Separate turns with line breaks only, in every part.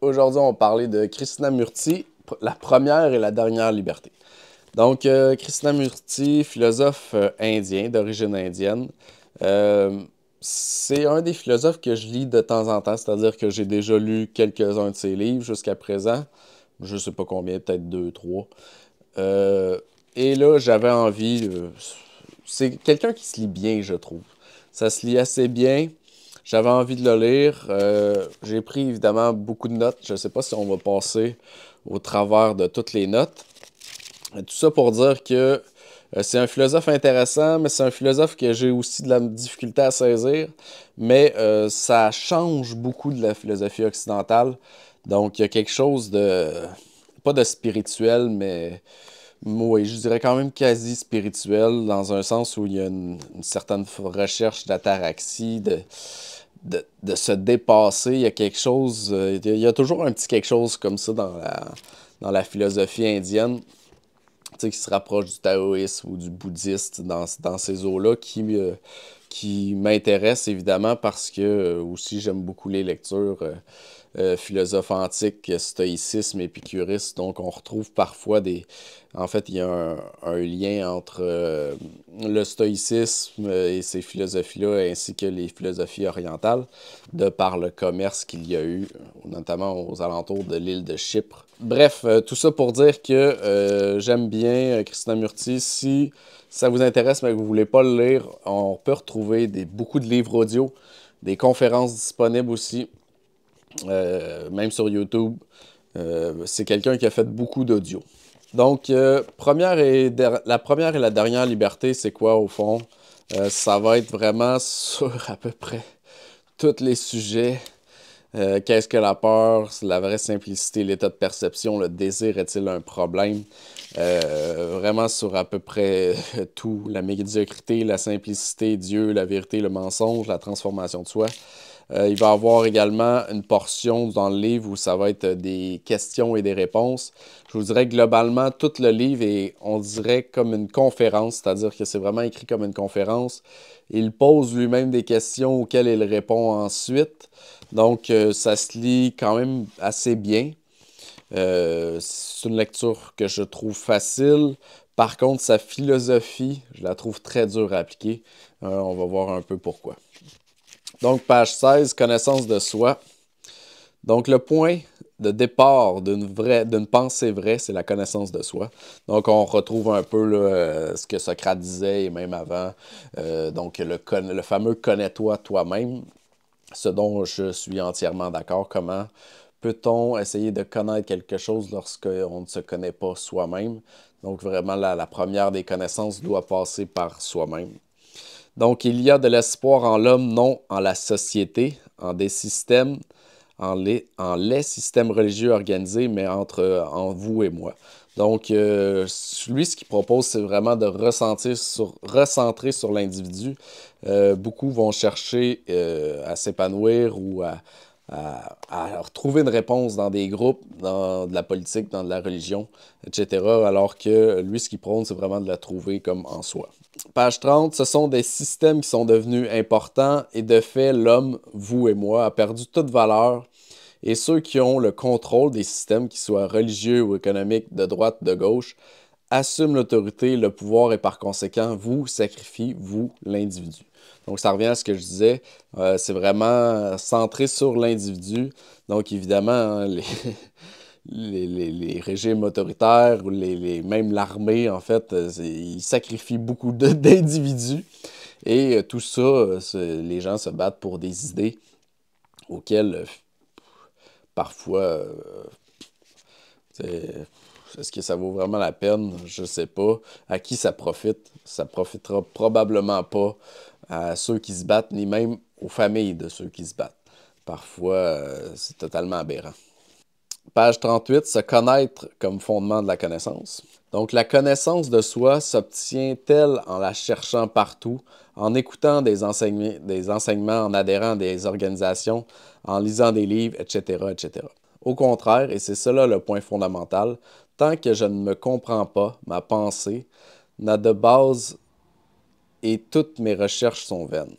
Aujourd'hui, on va parler de Murti, la première et la dernière liberté. Donc, euh, Krishna Murti, philosophe euh, indien, d'origine indienne, euh, c'est un des philosophes que je lis de temps en temps, c'est-à-dire que j'ai déjà lu quelques-uns de ses livres jusqu'à présent. Je ne sais pas combien, peut-être deux, trois. et là, j'avais envie. c'est quelqu'un qui se lit bien, je trouve. Ça se lit assez bien. J'avais envie de le lire. Euh, j'ai pris évidemment beaucoup de notes. Je ne sais pas si on va passer au travers de toutes les notes. Euh, tout ça pour dire que euh, c'est un philosophe intéressant, mais c'est un philosophe que j'ai aussi de la difficulté à saisir. Mais ça change beaucoup de la philosophie occidentale. Donc, il y a quelque chose de. pas de spirituel, mais. Oui, je dirais quand même quasi spirituel, dans un sens où il y a une, une certaine recherche d'ataraxie, de, de, se dépasser. Il y a quelque chose, euh, il y a toujours un petit quelque chose comme ça dans la, philosophie indienne, tu sais, qui se rapproche du taoïsme ou du bouddhiste dans, ces eaux-là, euh, qui, m'intéresse évidemment parce que euh, aussi j'aime beaucoup les lectures philosophes euh, philosophe antique, stoïcisme, épicuriste. Donc, on retrouve parfois des. En fait, il y a un, lien entre euh, le stoïcisme et ces philosophies-là, ainsi que les philosophies orientales, de par le commerce qu'il y a eu, notamment aux alentours de l'île de Chypre. Bref, euh, tout ça pour dire que j'aime bien Christina Murti. Si ça vous intéresse, mais que vous ne voulez pas le lire, on peut retrouver des, beaucoup de livres audio, des conférences disponibles aussi. Euh, même sur YouTube. Euh, c'est quelqu'un qui a fait beaucoup d'audio. Donc, euh, première la première et la dernière liberté, c'est quoi au fond? ça va être vraiment sur à peu près tous les sujets. Qu'est-ce que la peur? La vraie simplicité, l'état de perception, le désir est-il un problème? vraiment sur à peu près tout. La médiocrité, la simplicité, Dieu, la vérité, le mensonge, la transformation de soi. Euh, il va y avoir également une portion dans le livre où ça va être euh, des questions et des réponses. Je vous dirais globalement, tout le livre est, on dirait, comme une conférence, c'est-à-dire que c'est vraiment écrit comme une conférence. Il pose lui-même des questions auxquelles il répond ensuite. Donc, euh, ça se lit quand même assez bien. c'est une lecture que je trouve facile. Par contre, sa philosophie, je la trouve très dure à appliquer. on va voir un peu pourquoi. Donc, page 16, connaissance de soi. Donc, le point de départ d'une d'une pensée vraie, c'est la connaissance de soi. Donc, on retrouve un peu euh, ce que Socrate disait et même avant. Euh, donc, le, fameux connais-toi toi-même, ce dont je suis entièrement d'accord. Comment peut-on essayer de connaître quelque chose lorsqu'on ne se connaît pas soi-même? Donc, vraiment, la première des connaissances doit passer par soi-même. Donc, il y a de l'espoir en l'homme, non en la société, en des systèmes, en les, systèmes religieux organisés, mais entre en vous et moi. Donc, euh, lui, ce qu'il propose, c'est vraiment de ressentir sur, recentrer sur l'individu. Euh, beaucoup vont chercher euh, à s'épanouir ou à, trouver une réponse dans des groupes, dans de la politique, dans de la religion, etc. Alors que lui, ce qu'il prône, c'est vraiment de la trouver comme en soi page 30, ce sont des systèmes qui sont devenus importants et de fait, l'homme, vous et moi, a perdu toute valeur. Et ceux qui ont le contrôle des systèmes, qu'ils soient religieux ou économiques, de droite, de gauche, assument l'autorité, le pouvoir et par conséquent vous sacrifiez, vous, l'individu. Donc ça revient à ce que je disais, euh, c'est vraiment centré sur l'individu. Donc évidemment, hein, les... les, régimes autoritaires, ou les, même l'armée, en fait, euh, ils sacrifient beaucoup d'individus. Et euh, tout ça, euh, les gens se battent pour des idées auxquelles parfois, est-ce que ça vaut vraiment la peine? Je ne sais pas. À qui ça profite? Ça profitera probablement pas à ceux qui se battent, ni même aux familles de ceux qui se battent. Parfois, c'est totalement aberrant page 38, se connaître comme fondement de la connaissance. Donc la connaissance de soi s'obtient-elle en la cherchant partout, en écoutant des, des enseignements, en adhérant à des organisations, en lisant des livres, etc., etc. Au contraire, et c'est cela le point fondamental, tant que je ne me comprends pas, ma pensée n'a de base et toutes mes recherches sont vaines.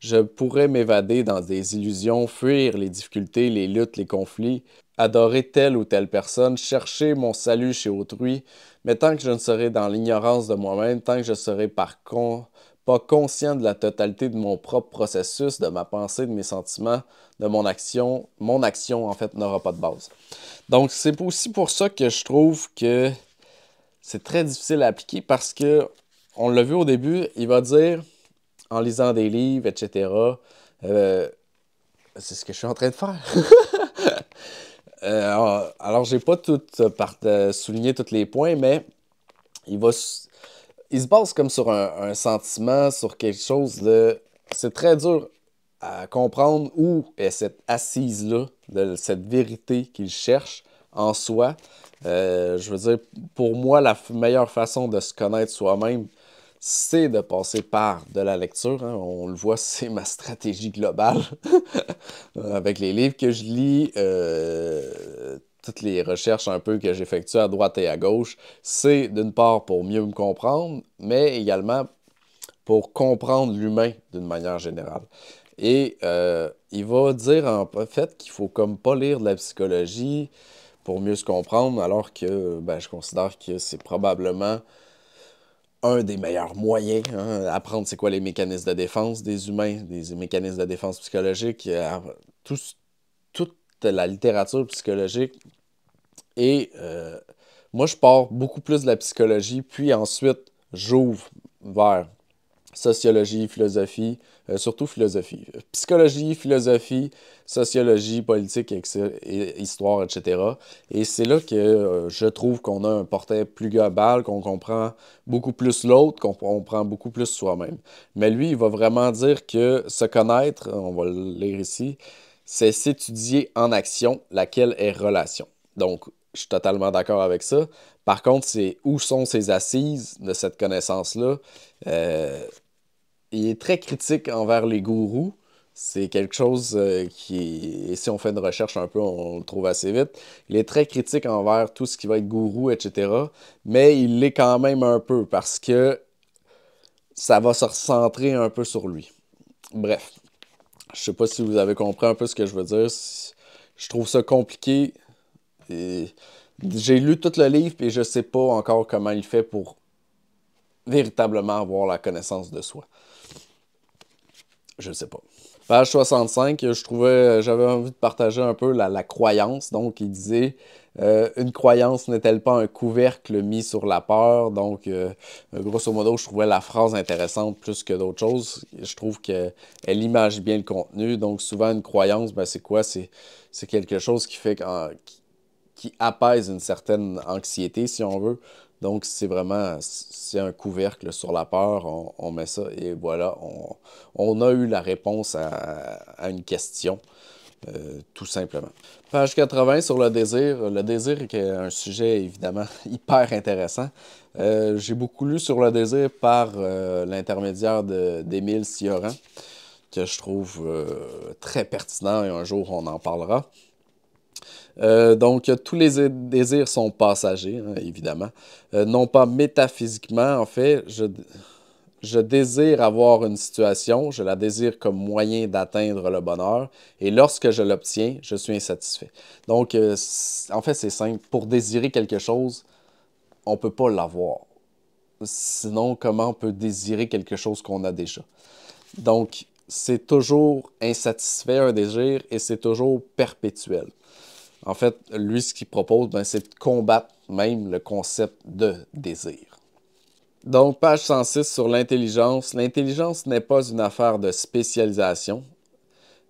Je pourrais m'évader dans des illusions, fuir les difficultés, les luttes, les conflits, adorer telle ou telle personne, chercher mon salut chez autrui, mais tant que je ne serai dans l'ignorance de moi-même, tant que je serai par pas conscient de la totalité de mon propre processus, de ma pensée, de mes sentiments, de mon action, mon action en fait n'aura pas de base. Donc c'est aussi pour ça que je trouve que c'est très difficile à appliquer parce que on l'a vu au début, il va dire en lisant des livres, etc. Euh, c'est ce que je suis en train de faire. Euh, alors, j'ai pas tout euh, euh, souligné tous les points, mais il va. Il se base comme sur un, sentiment, sur quelque chose de. C'est très dur à comprendre où est cette assise-là, cette vérité qu'il cherche en soi. Euh, je veux dire, pour moi, la meilleure façon de se connaître soi-même, c'est de passer par de la lecture. Hein. On le voit, c'est ma stratégie globale. Avec les livres que je lis, euh, toutes les recherches un peu que j'effectue à droite et à gauche, c'est d'une part pour mieux me comprendre, mais également pour comprendre l'humain d'une manière générale. Et euh, il va dire en fait qu'il faut comme pas lire de la psychologie pour mieux se comprendre, alors que ben, je considère que c'est probablement un des meilleurs moyens, apprendre hein, c'est quoi les mécanismes de défense des humains, des mécanismes de défense psychologique, euh, toute la littérature psychologique. Et euh, moi, je pars beaucoup plus de la psychologie, puis ensuite, j'ouvre vers sociologie, philosophie, euh, surtout philosophie, psychologie, philosophie, sociologie, politique, histoire, etc. Et c'est là que euh, je trouve qu'on a un portrait plus global, qu'on comprend beaucoup plus l'autre, qu'on comprend beaucoup plus soi-même. Mais lui, il va vraiment dire que se connaître, on va le lire ici, c'est s'étudier en action, laquelle est relation. Donc, je suis totalement d'accord avec ça. Par contre, c'est où sont ces assises de cette connaissance-là? Euh, il est très critique envers les gourous. C'est quelque chose euh, qui, si on fait une recherche un peu, on le trouve assez vite. Il est très critique envers tout ce qui va être gourou, etc. Mais il l'est quand même un peu parce que ça va se recentrer un peu sur lui. Bref, je ne sais pas si vous avez compris un peu ce que je veux dire. Je trouve ça compliqué j'ai lu tout le livre et je sais pas encore comment il fait pour véritablement avoir la connaissance de soi. Je ne sais pas. Page 65, je trouvais, j'avais envie de partager un peu la, croyance. Donc, il disait euh, Une croyance n'est-elle pas un couvercle mis sur la peur Donc, euh, grosso modo, je trouvais la phrase intéressante plus que d'autres choses. Je trouve qu'elle image bien le contenu. Donc, souvent, une croyance, ben, c'est quoi C'est quelque chose qui fait qu'en qui apaise une certaine anxiété, si on veut. Donc, c'est vraiment, c'est un couvercle sur la peur, on, met ça et voilà, on, a eu la réponse à, une question, euh, tout simplement. Page 80 sur le désir. Le désir est un sujet évidemment hyper intéressant. Euh, j'ai beaucoup lu sur le désir par euh, l'intermédiaire d'Émile Sioran, que je trouve très pertinent et un jour on en parlera. Euh, donc, tous les désirs sont passagers, hein, évidemment. Euh, non pas métaphysiquement, en fait, je, désire avoir une situation, je la désire comme moyen d'atteindre le bonheur, et lorsque je l'obtiens, je suis insatisfait. Donc, euh, en fait, c'est simple. Pour désirer quelque chose, on ne peut pas l'avoir. Sinon, comment on peut désirer quelque chose qu'on a déjà? Donc, c'est toujours insatisfait un désir et c'est toujours perpétuel. En fait, lui, ce qu'il propose, ben, c'est de combattre même le concept de désir. Donc, page 106 sur l'intelligence. L'intelligence n'est pas une affaire de spécialisation,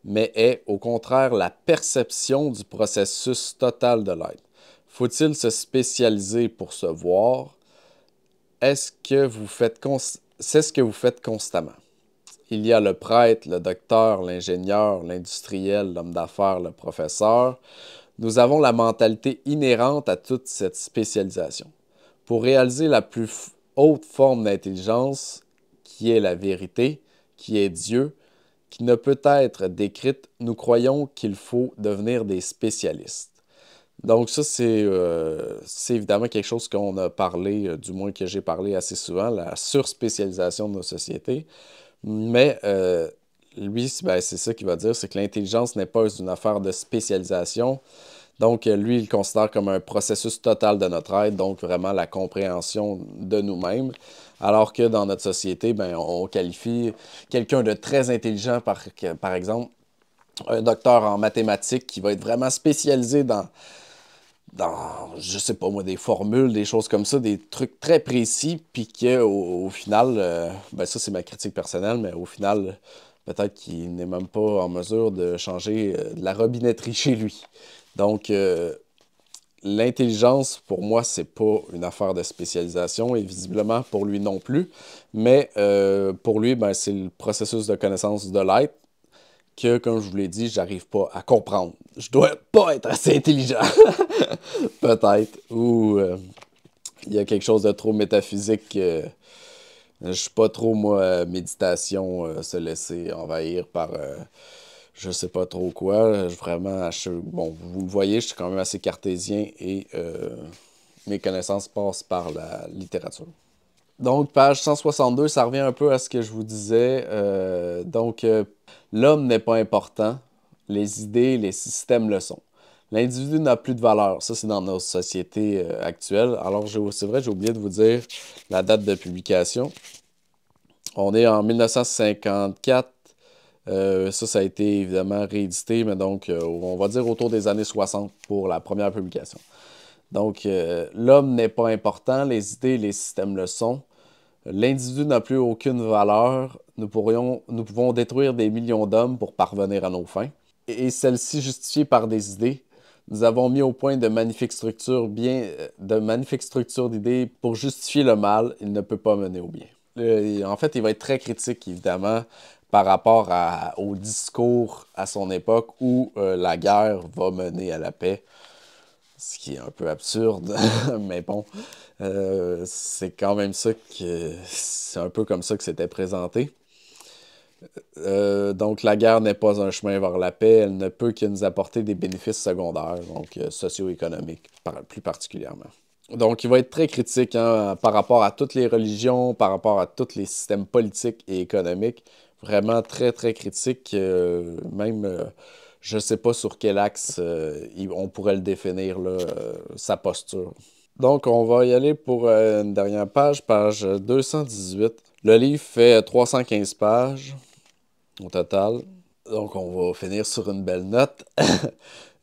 mais est au contraire la perception du processus total de l'être. Faut-il se spécialiser pour se voir? Est-ce que vous faites c'est ce que vous faites constamment? Il y a le prêtre, le docteur, l'ingénieur, l'industriel, l'homme d'affaires, le professeur nous avons la mentalité inhérente à toute cette spécialisation. Pour réaliser la plus haute forme d'intelligence, qui est la vérité, qui est Dieu, qui ne peut être décrite, nous croyons qu'il faut devenir des spécialistes. Donc ça, c'est euh, évidemment quelque chose qu'on a parlé, euh, du moins que j'ai parlé assez souvent, la surspécialisation de nos sociétés. Mais euh, lui, ben, c'est ça qu'il va dire, c'est que l'intelligence n'est pas une affaire de spécialisation. Donc, euh, lui, il le considère comme un processus total de notre être, donc vraiment la compréhension de nous-mêmes. Alors que dans notre société, ben, on qualifie quelqu'un de très intelligent, par, par exemple, un docteur en mathématiques qui va être vraiment spécialisé dans, dans, je sais pas moi, des formules, des choses comme ça, des trucs très précis, puis qu'au au final, euh, ben ça c'est ma critique personnelle, mais au final, peut-être qu'il n'est même pas en mesure de changer euh, la robinetterie chez lui. Donc, euh, l'intelligence, pour moi, c'est pas une affaire de spécialisation et visiblement pour lui non plus. Mais euh, pour lui, ben, c'est le processus de connaissance de l'être que, comme je vous l'ai dit, j'arrive pas à comprendre. Je dois pas être assez intelligent, peut-être. Ou il y a quelque chose de trop métaphysique euh, je suis pas trop, moi, euh, méditation, euh, se laisser envahir par je sais pas trop quoi. vraiment, bon, vous le voyez, je suis quand même assez cartésien et mes connaissances passent par la littérature. Donc, page 162, ça revient un peu à ce que je vous disais. donc, l'homme n'est pas important, les idées, les systèmes le sont. L'individu n'a plus de valeur. Ça, c'est dans nos sociétés actuelle euh, actuelles. Alors, c'est vrai, j'ai oublié de vous dire la date de publication. On est en 1954. Euh, ça, ça a été évidemment réédité, mais donc, euh, on va dire autour des années 60 pour la première publication. Donc, l'homme n'est pas important, les idées, les systèmes le sont. L'individu n'a plus aucune valeur. Nous, pourrions, nous pouvons détruire des millions d'hommes pour parvenir à nos fins. Et celle-ci justifiée par des idées nous avons mis au point de magnifiques structures bien, euh, de magnifiques structures d'idées pour justifier le mal. Il ne peut pas mener au bien. Euh, en fait, il va être très critique, évidemment, par rapport à, au discours à son époque où euh, la guerre va mener à la paix. Ce qui est un peu absurde, mais bon, c'est quand même ça que. C'est un peu comme ça que c'était présenté. Euh, donc, la guerre n'est pas un chemin vers la paix, elle ne peut que nous apporter des bénéfices secondaires, donc euh, socio-économiques plus particulièrement. Donc, il va être très critique hein, par rapport à toutes les religions, par rapport à tous les systèmes politiques et économiques. Vraiment très, très critique. Euh, même, je ne sais pas sur quel axe on pourrait le définir, sa posture. Donc, on va y aller pour une dernière page, page 218. Le livre fait 315 pages au total. Donc, on va finir sur une belle note.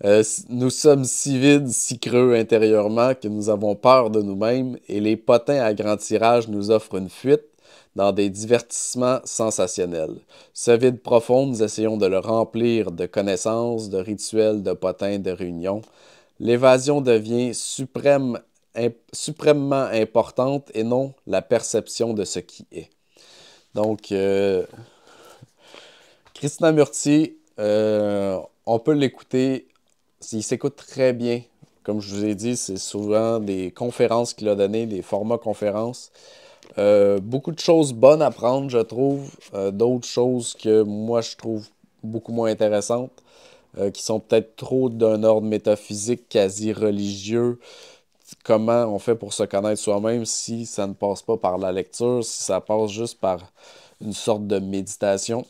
Euh, nous sommes si vides, si creux intérieurement que nous avons peur de nous-mêmes et les potins à grand tirage nous offrent une fuite dans des divertissements sensationnels. Ce vide profond, nous essayons de le remplir de connaissances, de rituels, de potins, de réunions. L'évasion devient suprême suprêmement importante et non la perception de ce qui est. Donc, Christina euh, Murti, euh, on peut l'écouter. Il s'écoute très bien. Comme je vous ai dit, c'est souvent des conférences qu'il a données, des formats conférences. Euh, beaucoup de choses bonnes à prendre, je trouve. D'autres choses que moi, je trouve beaucoup moins intéressantes, qui sont peut-être trop d'un ordre métaphysique, quasi religieux, comment on fait pour se connaître soi-même si ça ne passe pas par la lecture, si ça passe juste par une sorte de méditation.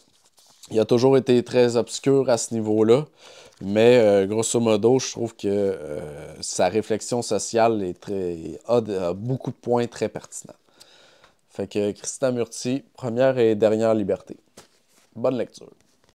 Il a toujours été très obscur à ce niveau-là, mais euh, grosso modo, je trouve que euh, sa réflexion sociale est très, a, beaucoup de points très pertinents. Fait que christa Murti, première et dernière liberté. Bonne lecture.